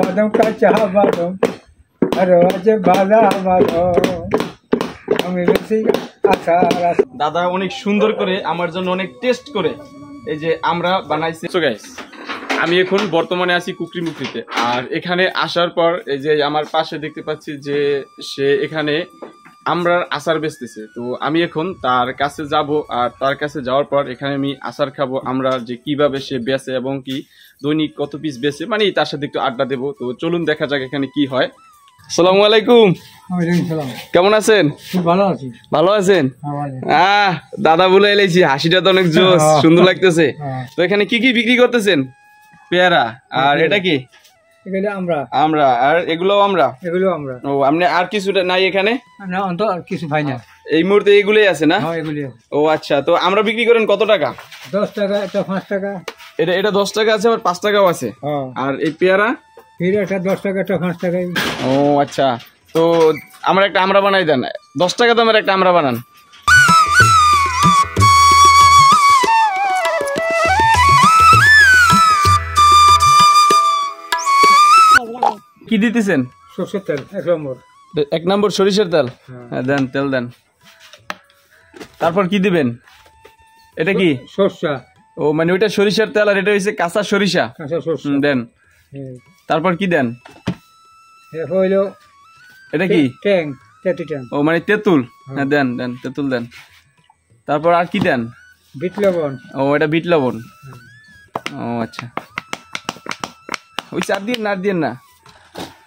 বাদম কাঁচা বাদম বাদম আমি বেশি দাদা অনেক সুন্দর করে আমার জন্য অনেক টেস্ট করে এই যে আমরা বানাইছি সো গাইস আমি এখন বর্তমানে আছি কুকরি মুকরিতে আর এখানে আসার পর এই যে আমার পাশে দেখতে পাচ্ছি যে সে এখানে আমরার আচার বেচতেছে তো আমি এখন তার কাছে যাব আর তার কাছে যাওয়ার পর এখানে আমি আচার খাবো আমরা যে কিভাবে সে বেচে এবং কি দৈনিক কত পিস বেচে মানে তার সাথে একটু আড্ডা দেবো তো চলুন দেখা যাক এখানে কি হয় আসসালামু আলাইকুম কেমন আছেন ভালো আছি ভালো আছেন হ্যাঁ, আহ দাদা বলে এলাইছি হাসিটা তো অনেক জোস হ্যাঁ। সুন্দর লাগতেছে হ্যাঁ। তো এখানে কি কি বিক্রি করতেছেন পেয়ারা আর এটা কি আমরা আমরা আর আমরা এগুলো আমরা ও আপনি আর নাই এখানে আর কিছু ভাই না এই মুহূর্তে এগুলোই আছে না হ্যাঁ, ও আচ্ছা তো আমরা বিক্রি করেন কত টাকা দশ টাকা এটা পাঁচ টাকা এটা এটা দশ টাকা আছে পাঁচ টাকাও আছে হ্যাঁ। আর এই পেয়ারা পেয়ারাটা দশ পাঁচ টাকাই ও আচ্ছা তো আমার একটা বানাই দেন দশ টাকা দামের একটা আমরা বানান কি দিতেছেন এক নম্বর সরিষার তেল হ্যাঁ।, হ্যাঁ দেন তেল দেন তারপর কি দিবেন এটা কি সরষা ও মানে ওইটা সরিষার তেল আর এটা হইছে কাঁচা সরিষা দেন হ্যাঁ। তারপর কি দেন এটা কি ও মানে তেঁতুল হ্যাঁ।, হ্যাঁ দেন দেন তেঁতুল দেন তারপর আর কি দেন বিট লবণ ও এটা বিট লবণ ও আচ্ছা ওই চার দিন না দিন না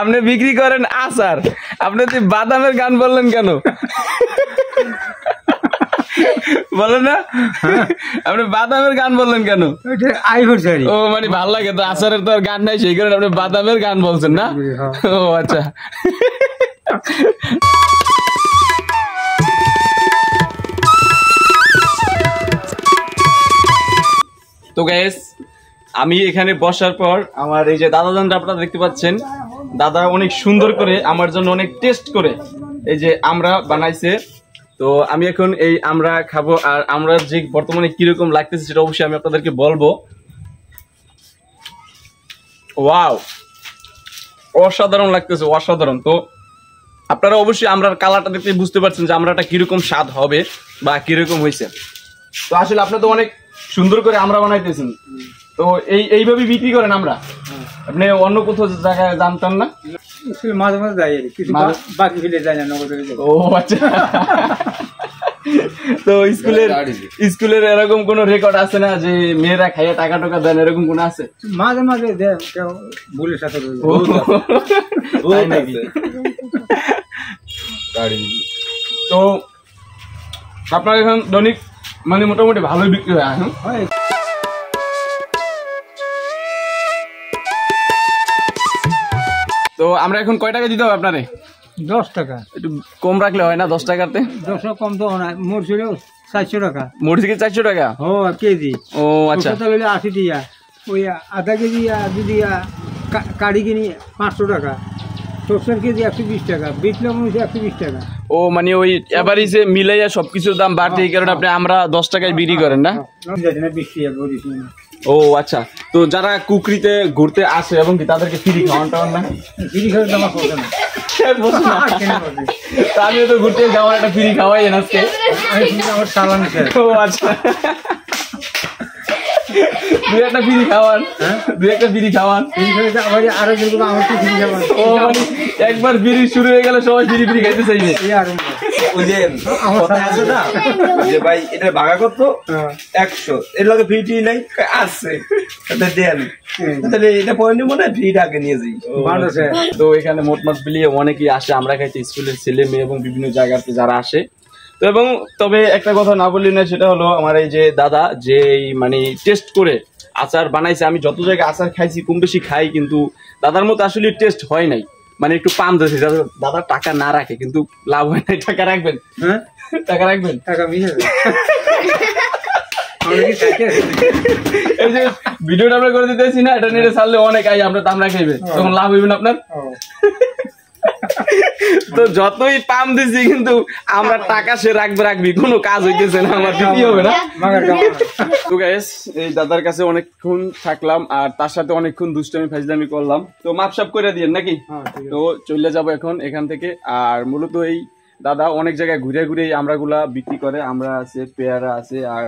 আমরা বিক্রি করেন আচার আপনি যে বাদামের গান বললেন কেন বলেন না আপনি বাদামের গান বললেন কেন আই পড়ছে ও মানে ভালো লাগে তো আচারের তো গান নাই সেই কারণে আপনি বাদামের গান বলেন না ও আচ্ছা তো गाइस আমি এখানে বসার পর আমার এই যে দাদা দাদা আপনারা দেখতে পাচ্ছেন দাদা অনেক সুন্দর করে আমার জন্য অনেক টেস্ট করে এই যে আমরা বানাইছে তো আমি এখন এই আমরা খাবো আর আমরা যে বর্তমানে কিরকম লাগতেছে সেটা অবশ্যই আমি আপনাদেরকে বলবো ওয়াও অসাধারণ লাগতেছে অসাধারণ তো আপনারা অবশ্যই আমরার কালারটা দেখতে বুঝতে পারছেন যে আমরাটা কিরকম স্বাদ হবে বা কিরকম হয়েছে তো আসলে আপনার তো অনেক সুন্দর করে আমরা বানাইতেছেন তো এই এইভাবে বিক্রি করেন আমরা আপনি অন্য কোথাও জায়গায় জানতাম না মাঝে মাঝে যাই বাকি ফিলে যায় না ও আচ্ছা তো স্কুলের স্কুলের এরকম কোন রেকর্ড আছে না যে মেয়েরা খাইয়ে টাকা টাকা দেন এরকম কোন আছে মাঝে মাঝে কেউ সাথে আচ্ছা। তো আপনার এখন দৈনিক মানে মোটামুটি ভালোই বিক্রি হয় এখন হ্যাঁ? তো আমরা এখন কয় টাকা দিতে হবে আপনারে দশ টাকা একটু কম রাখলে হয় না দশ টাকাতে দশ কম তো না মরসুরি চারশো টাকা মরসুরি চারশো টাকা ও কেজি ও আচ্ছা আশি দিয়া ওই আধা কেজি দিয়া কাড়ি কিনি পাঁচশো টাকা সরষের কেজি একশো বিশ টাকা বিশ লবণ হচ্ছে একশো বিশ টাকা ও মানে ওই যে মিলাইয়া সবকিছুর দাম বাড়তে এই কারণে আপনি আমরা দশ টাকায় বিক্রি করেন না ও আচ্ছা তো যারা কুকরিতে ঘুরতে আসে এবং কি তাদেরকে ফ্রি খাওয়ান টাওয়ান না ফ্রি খাওয়ান আমার করবে না আমি তো ঘুরতে যাওয়ার একটা ফ্রি খাওয়াই আজকে আচ্ছা দুই একটা বিড়ি খাওয়ান হ্যাঁ? দুই একটা বিড়ি খাওয়ান মানে একবার বিড়ি শুরু হয়ে গেলে সবাই বিড়ি বিড়ি খাইতে চাইবে হ্যাঁ। একশো নাই অনেকেই আসে আমরা খাইছি স্কুলের ছেলে মেয়ে এবং বিভিন্ন জায়গাতে যারা আসে তো এবং তবে একটা কথা না বললি না সেটা হলো আমার এই যে দাদা যে মানে টেস্ট করে আচার বানাইছে আমি যত জায়গায় আচার খাইছি কম বেশি খাই কিন্তু দাদার মতো আসলে টেস্ট হয় নাই মানে একটু পাম ধরছি দাদা টাকা না রাখে কিন্তু লাভ হয় না টাকা রাখবেন হ্যাঁ টাকা রাখবেন টাকা মিশে ভিডিওটা আমরা করে দিতেছি না এটা নিয়ে ছাড়লে অনেক আই আমরা দাম রাখাইবে তখন লাভ হইবেন আপনার তো যতই পাম দিছি কিন্তু আমরা টাকা সে রাখবে রাখবি কোনো কাজ হইতেছে না আমার কিছুই হবে না তো গাইস এই দাদার কাছে অনেকক্ষণ থাকলাম আর তার সাথে অনেকক্ষণ দুষ্টামি ফাজলামি করলাম তো মাপ মাপসাপ করে দিয়ে নাকি হ্যাঁ, তো চলে যাব এখন এখান থেকে আর মূলত এই দাদা অনেক জায়গায় ঘুরে ঘুরে আমরা গুলা বিক্রি করে আমরা আছে পেয়ারা আছে আর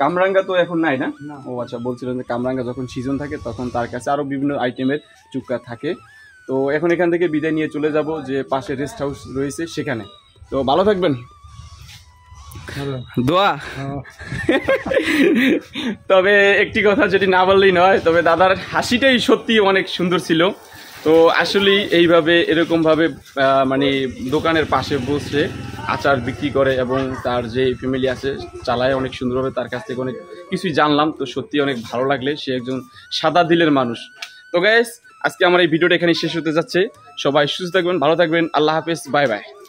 কামরাঙ্গা তো এখন নাই না ও আচ্ছা বলছিলেন যে কামরাঙ্গা যখন সিজন থাকে তখন তার কাছে আরো বিভিন্ন আইটেমের চুক্কা থাকে তো এখন এখান থেকে বিদায় নিয়ে চলে যাব যে পাশে রেস্ট হাউস রয়েছে সেখানে তো ভালো থাকবেন দোয়া হ্যাঁ। তবে একটি কথা যেটি না বললেই নয় তবে দাদার হাসিটাই সত্যি অনেক সুন্দর ছিল তো আসলেই এইভাবে এরকমভাবে মানে দোকানের পাশে বসে আচার বিক্রি করে এবং তার যে ফ্যামিলি আছে চালায় অনেক সুন্দরভাবে তার কাছ থেকে অনেক কিছুই জানলাম তো সত্যি অনেক ভালো লাগলে সে একজন সাদা দিলের মানুষ তো গ্যাস আজকে আমার এই ভিডিওটা এখানে শেষ হতে যাচ্ছে সবাই সুস্থ থাকবেন ভালো থাকবেন আল্লাহ হাফেজ বাই বাই